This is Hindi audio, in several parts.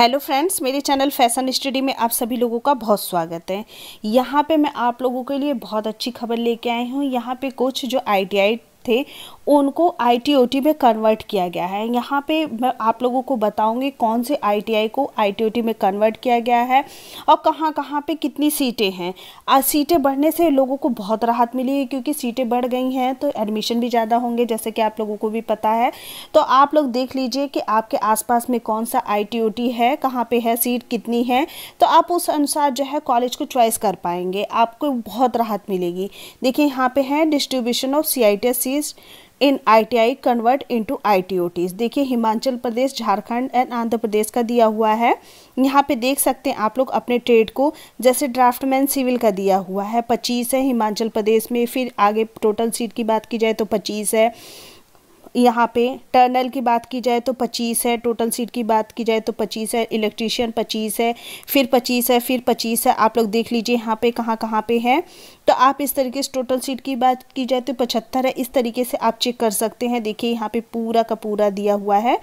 हेलो फ्रेंड्स मेरे चैनल फैशन स्टडी में आप सभी लोगों का बहुत स्वागत है यहाँ पे मैं आप लोगों के लिए बहुत अच्छी खबर लेके आई हूँ यहाँ पे कुछ जो आई थे उनको आईटीओटी में कन्वर्ट किया गया है यहाँ पे मैं आप लोगों को बताऊँगी कौन से आईटीआई को आईटीओटी में कन्वर्ट किया गया है और कहाँ कहाँ पे कितनी सीटें हैं आज सीटें बढ़ने से लोगों को बहुत राहत मिली है क्योंकि सीटें बढ़ गई हैं तो एडमिशन भी ज़्यादा होंगे जैसे कि आप लोगों को भी पता है तो आप लोग देख लीजिए कि आपके आस में कौन सा आई है कहाँ पर है सीट कितनी है तो आप उस अनुसार जो है कॉलेज को चॉइस कर पाएंगे आपको बहुत राहत मिलेगी देखिए यहाँ पे है distribution of C I T C specialists in ITI convert into ITOTs देखिए हिमाचल प्रदेश झारखंड एंड आंध्र प्रदेश का दिया हुआ है यहाँ पे देख सकते हैं आप लोग अपने ट्रेड को जैसे ड्राफ्टमैन सिविल का दिया हुआ है पच्चीस है हिमाचल प्रदेश में फिर आगे टोटल सीट की बात की जाए तो पच्चीस है यहाँ पे टर्नल की बात की जाए तो पच्चीस है टोटल सीट की बात की जाए तो पच्चीस है इलेक्ट्रीशियन पच्चीस है फिर पच्चीस है फिर पच्चीस है आप लोग देख लीजिए यहाँ पे कहाँ कहाँ पे है तो आप इस तरीके से टोटल सीट की बात की जाए तो पचहत्तर है इस तरीके से आप चेक कर सकते हैं देखिए यहाँ पे पूरा का पूरा दिया हुआ है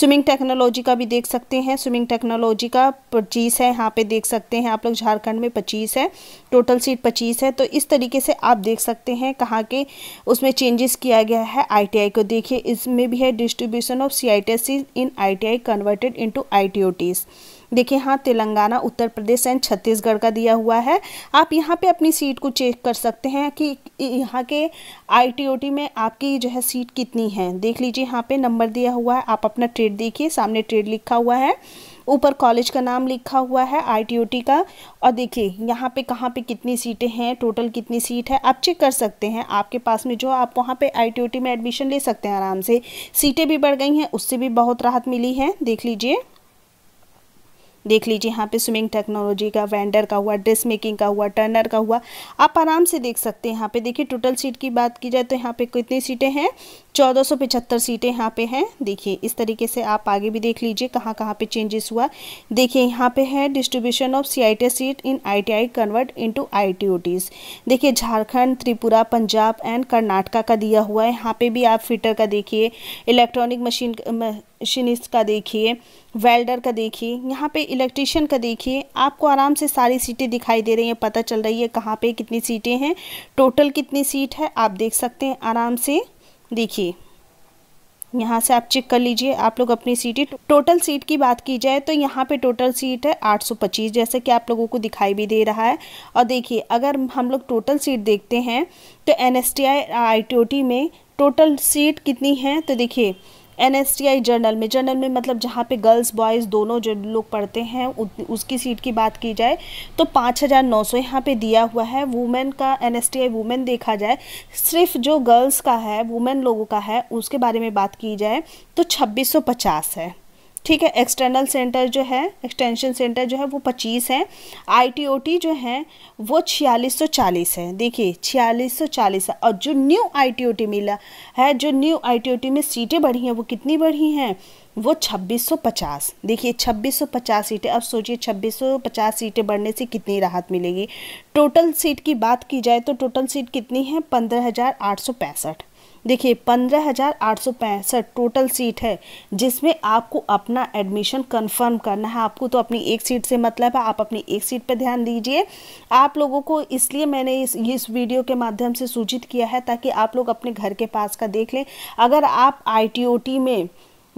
स्विमिंग टेक्नोलॉजी का भी देख सकते हैं स्विमिंग टेक्नोलॉजी का पच्चीस है यहाँ पे देख सकते हैं आप लोग झारखंड में पच्चीस है टोटल सीट पच्चीस है तो इस तरीके से आप देख सकते हैं कहाँ के उसमें चेंजेस किया गया है आई को देखिए इसमें भी है distribution of C in I converted into I देखिए हाँ तेलंगाना उत्तर प्रदेश एंड छत्तीसगढ़ का दिया हुआ है आप यहाँ पे अपनी सीट को चेक कर सकते हैं कि यहाँ के आईटीओटी में आपकी जो है सीट कितनी है देख लीजिए यहाँ पे नंबर दिया हुआ है आप अपना ट्रेड देखिए सामने ट्रेड लिखा हुआ है ऊपर कॉलेज का नाम लिखा हुआ है आईटीओटी का और देखिए यहाँ पे कहाँ पे कितनी सीटें हैं टोटल कितनी सीट है आप चेक कर सकते हैं आपके पास में जो आप वहाँ पे आईटीओटी में एडमिशन ले सकते हैं आराम से सीटें भी बढ़ गई हैं उससे भी बहुत राहत मिली है देख लीजिए देख लीजिए यहाँ पे स्विमिंग टेक्नोलॉजी का वेंडर का हुआ ड्रेस मेकिंग का हुआ टर्नर का हुआ आप आराम से देख सकते हैं यहाँ पे देखिए टोटल सीट की बात की जाए तो यहाँ पे कितनी सीटें हैं 1475 सीटें यहाँ पे हैं देखिए इस तरीके से आप आगे भी देख लीजिए कहाँ कहाँ पे चेंजेस हुआ देखिए यहाँ पे है distribution of C seat in I convert into ITOTs देखिए झारखंड त्रिपुरा पंजाब एंड कर्नाटका का दिया हुआ है यहाँ पे भी आप फिटर का देखिए इलेक्ट्रॉनिक मशीन मशीनिस्ट का देखिए वेल्डर का देखिए यहाँ पे इलेक्ट्रिशियन का देखिए आपको आराम से सारी सीटें दिखाई दे रही हैं पता चल रही है कहाँ पे कितनी सीटें हैं टोटल कितनी सीट है आप देख सकते हैं आराम से देखिए यहाँ से आप चेक कर लीजिए आप लोग अपनी सीटें टोटल सीट की बात की जाए तो यहाँ पे टोटल सीट है 825 जैसे कि आप लोगों को दिखाई भी दे रहा है और देखिए अगर हम लोग टोटल सीट देखते हैं तो N S T I I T O T में टोटल सीट कितनी है तो देखिए एन जर्नल में जर्नल में मतलब जहाँ पे गर्ल्स बॉयज़ दोनों जो लोग पढ़ते हैं उ, उसकी सीट की बात की जाए तो पाँच हज़ार नौ सौ यहाँ पर दिया हुआ है वुमेन का एन एस वुमेन देखा जाए सिर्फ जो गर्ल्स का है वुमेन लोगों का है उसके बारे में बात की जाए तो छब्बीस सौ पचास है ठीक है एक्सटर्नल सेंटर जो है एक्सटेंशन सेंटर जो है वो पच्चीस है आईटीओटी जो है वो छियालीस सौ चालीस है देखिए छियालीस सौ चालीस है और जो न्यू आईटीओटी मिला है जो न्यू आईटीओटी में सीटें बढ़ी हैं वो कितनी बढ़ी हैं वो 2650 देखिए 2650 सीटें अब सोचिए 2650 सीटें बढ़ने से कितनी राहत मिलेगी टोटल सीट की बात की जाए तो टोटल सीट कितनी है पंद्रह देखिए पंद्रह हज़ार आठ सौ पैंसठ टोटल सीट है जिसमें आपको अपना एडमिशन कंफर्म करना है आपको तो अपनी एक सीट से मतलब है आप अपनी एक सीट पर ध्यान दीजिए आप लोगों को इसलिए मैंने इस इस वीडियो के माध्यम से सूचित किया है ताकि आप लोग अपने घर के पास का देख लें अगर आप आई में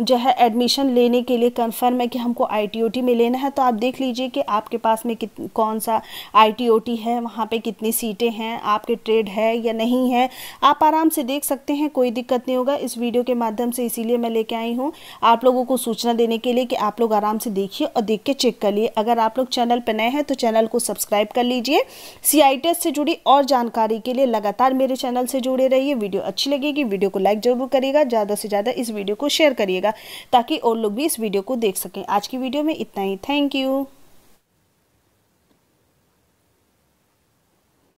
जो है एडमिशन लेने के लिए कंफर्म है कि हमको आईटीओटी में लेना है तो आप देख लीजिए कि आपके पास में कित कौन सा आईटीओटी है वहाँ पे कितनी सीटें हैं आपके ट्रेड है या नहीं है आप आराम से देख सकते हैं कोई दिक्कत नहीं होगा इस वीडियो के माध्यम से इसीलिए मैं लेके आई हूँ आप लोगों को सूचना देने के लिए कि आप लोग आराम से देखिए और देख के चेक कर लिए अगर आप लोग चैनल पर नए हैं तो चैनल को सब्सक्राइब कर लीजिए सी से जुड़ी और जानकारी के लिए लगातार मेरे चैनल से जुड़े रहिए वीडियो अच्छी लगेगी वीडियो को लाइक ज़रूर करिएगा ज़्यादा से ज़्यादा इस वीडियो को शेयर करिएगा ताकि और लोग भी इस वीडियो को देख सकें आज की वीडियो में इतना ही थैंक यू